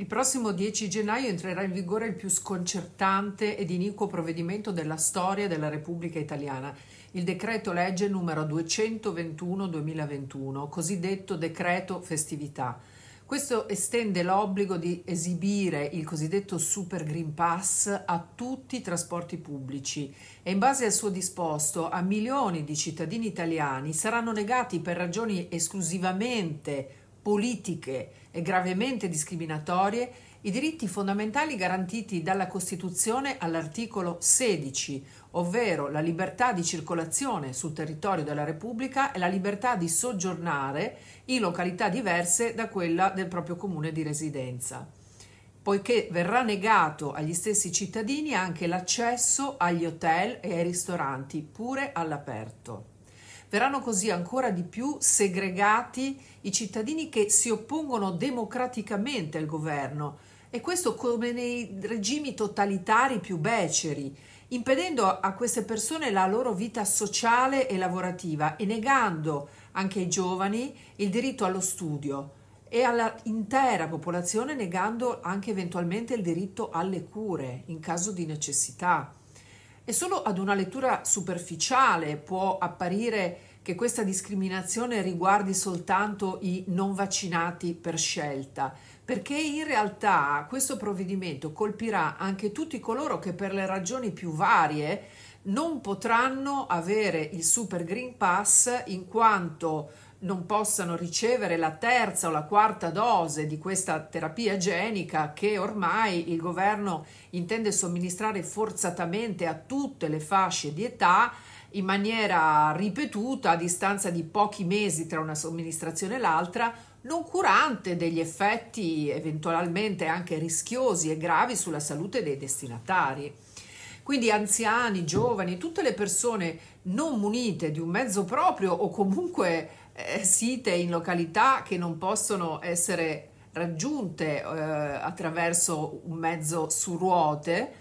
Il prossimo 10 gennaio entrerà in vigore il più sconcertante ed iniquo provvedimento della storia della Repubblica Italiana, il decreto legge numero 221-2021, cosiddetto decreto festività. Questo estende l'obbligo di esibire il cosiddetto Super Green Pass a tutti i trasporti pubblici e in base al suo disposto a milioni di cittadini italiani saranno negati per ragioni esclusivamente politiche e gravemente discriminatorie i diritti fondamentali garantiti dalla Costituzione all'articolo 16, ovvero la libertà di circolazione sul territorio della Repubblica e la libertà di soggiornare in località diverse da quella del proprio comune di residenza, poiché verrà negato agli stessi cittadini anche l'accesso agli hotel e ai ristoranti, pure all'aperto. Verranno così ancora di più segregati i cittadini che si oppongono democraticamente al governo e questo come nei regimi totalitari più beceri, impedendo a queste persone la loro vita sociale e lavorativa e negando anche ai giovani il diritto allo studio e all'intera popolazione negando anche eventualmente il diritto alle cure in caso di necessità. E solo ad una lettura superficiale può apparire che questa discriminazione riguardi soltanto i non vaccinati per scelta, perché in realtà questo provvedimento colpirà anche tutti coloro che per le ragioni più varie non potranno avere il Super Green Pass in quanto non possano ricevere la terza o la quarta dose di questa terapia genica che ormai il governo intende somministrare forzatamente a tutte le fasce di età in maniera ripetuta a distanza di pochi mesi tra una somministrazione e l'altra, non curante degli effetti eventualmente anche rischiosi e gravi sulla salute dei destinatari. Quindi anziani, giovani, tutte le persone non munite di un mezzo proprio o comunque eh, site in località che non possono essere raggiunte eh, attraverso un mezzo su ruote,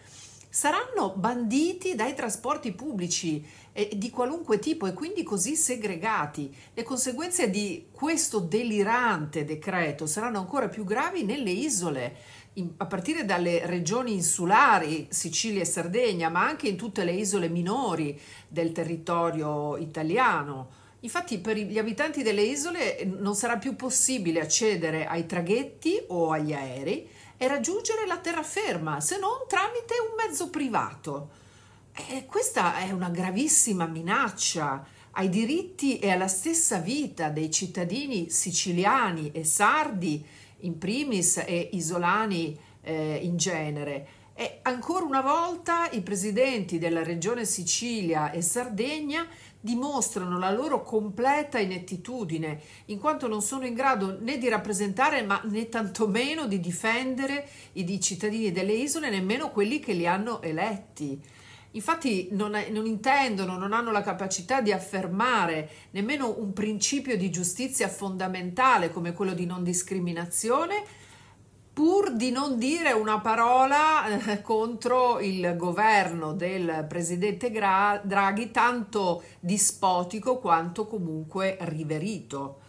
saranno banditi dai trasporti pubblici eh, di qualunque tipo e quindi così segregati. Le conseguenze di questo delirante decreto saranno ancora più gravi nelle isole, in, a partire dalle regioni insulari, Sicilia e Sardegna, ma anche in tutte le isole minori del territorio italiano. Infatti per gli abitanti delle isole eh, non sarà più possibile accedere ai traghetti o agli aerei e raggiungere la terraferma se non tramite un mezzo privato. E eh, questa è una gravissima minaccia ai diritti e alla stessa vita dei cittadini siciliani e sardi in primis e isolani eh, in genere e ancora una volta i presidenti della regione Sicilia e Sardegna dimostrano la loro completa inettitudine, in quanto non sono in grado né di rappresentare, ma né tantomeno di difendere i cittadini delle isole, nemmeno quelli che li hanno eletti. Infatti non, non, intendono, non hanno la capacità di affermare nemmeno un principio di giustizia fondamentale come quello di non discriminazione pur di non dire una parola eh, contro il governo del presidente Gra- Draghi, tanto dispotico quanto comunque riverito.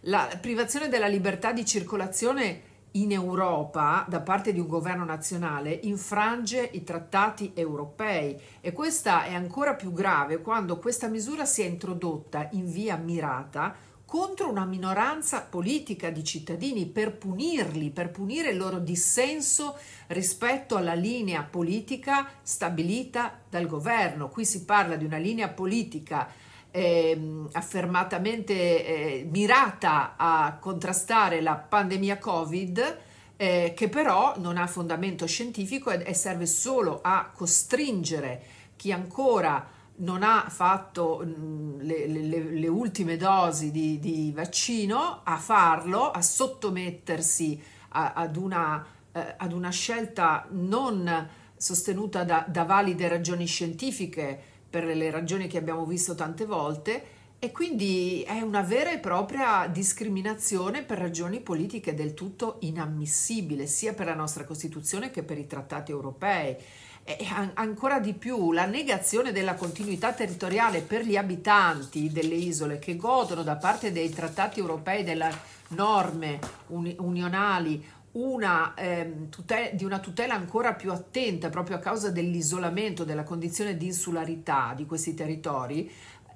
La privazione della libertà di circolazione in Europa da parte di un governo nazionale infrange i trattati europei e questa è ancora più grave quando questa misura si è introdotta in via mirata contro una minoranza politica di cittadini per punirli, per punire il loro dissenso rispetto alla linea politica stabilita dal governo. Qui si parla di una linea politica eh, affermatamente eh, mirata a contrastare la pandemia Covid. Eh, che però non ha fondamento scientifico e, serve solo a costringere chi ancora non ha fatto mm, le, le, le ultime dosi di, di, vaccino, a farlo, a sottomettersi a, ad, una, eh, ad, una, scelta non sostenuta da, da valide ragioni scientifiche, per le ragioni che abbiamo visto tante volte, e quindi è una vera e propria discriminazione per ragioni politiche del tutto inammissibile, sia per la nostra Costituzione che per i trattati europei ancora di più la negazione della continuità territoriale per gli abitanti delle isole che godono da parte dei trattati europei delle norme unionali una, eh, tutela, di una tutela ancora più attenta proprio a causa dell'isolamento, della condizione di insularità di questi territori,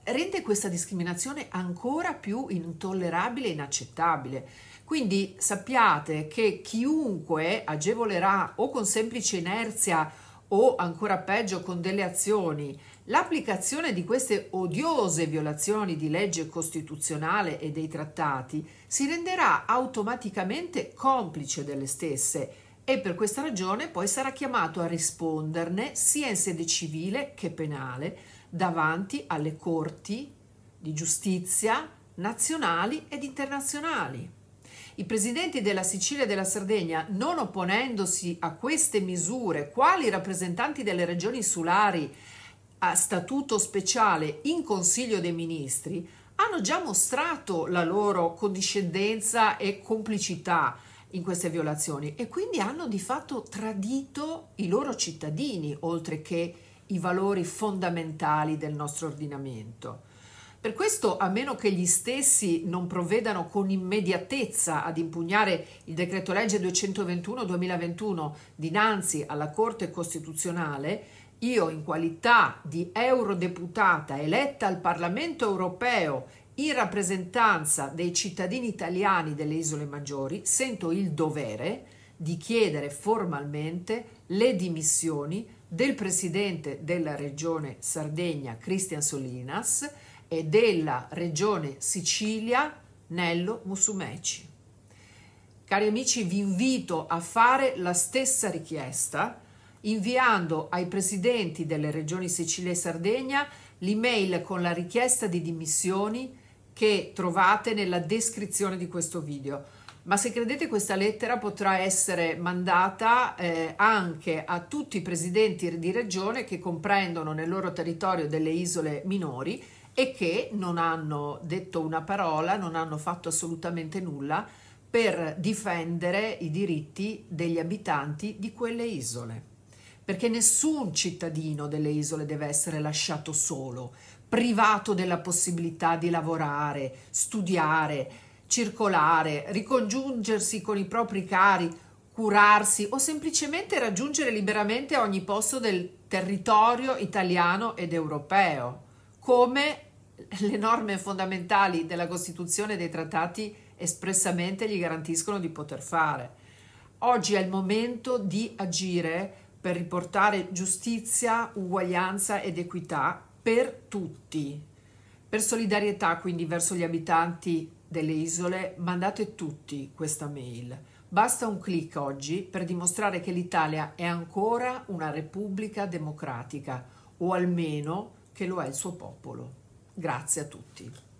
rende questa discriminazione ancora più intollerabile e inaccettabile. Quindi sappiate che chiunque agevolerà o con semplice inerzia o ancora peggio con delle azioni. L'applicazione di queste odiose violazioni di legge costituzionale e dei trattati si renderà automaticamente complice delle stesse e per questa ragione poi sarà chiamato a risponderne sia in sede civile che penale davanti alle corti di giustizia nazionali ed internazionali. I presidenti della Sicilia e della Sardegna, non opponendosi a queste misure, quali rappresentanti delle regioni insulari a statuto speciale in Consiglio dei Ministri, hanno già mostrato la loro condiscendenza e complicità in queste violazioni e quindi hanno di fatto tradito i loro cittadini, oltre che i valori fondamentali del nostro ordinamento. Per questo, a meno che gli stessi non provvedano con immediatezza ad impugnare il decreto legge 221-2021 dinanzi alla Corte Costituzionale, io in qualità di eurodeputata eletta al Parlamento europeo in rappresentanza dei cittadini italiani delle isole maggiori, sento il dovere di chiedere formalmente le dimissioni del presidente della regione Sardegna Cristian Solinas, e della regione Sicilia, Nello Musumeci. Cari amici, vi invito a fare la stessa richiesta inviando ai presidenti delle regioni Sicilia e Sardegna l'email con la richiesta di dimissioni che trovate nella descrizione di questo video. Ma se credete questa lettera potrà essere mandata eh, anche a tutti i presidenti di regione che comprendono nel loro territorio delle isole minori e che non hanno detto una parola, non hanno fatto assolutamente nulla per difendere i diritti degli abitanti di quelle isole. Perché nessun cittadino delle isole deve essere lasciato solo, privato della possibilità di lavorare, studiare, circolare, ricongiungersi con i propri cari, curarsi o semplicemente raggiungere liberamente ogni posto del territorio italiano ed europeo come le norme fondamentali della Costituzione e dei trattati espressamente gli garantiscono di poter fare. Oggi è il momento di agire per riportare giustizia, uguaglianza ed equità per tutti. Per solidarietà quindi verso gli abitanti delle isole mandate tutti questa mail. Basta un clic oggi per dimostrare che l'Italia è ancora una repubblica democratica o almeno che lo è il suo popolo. Grazie a tutti.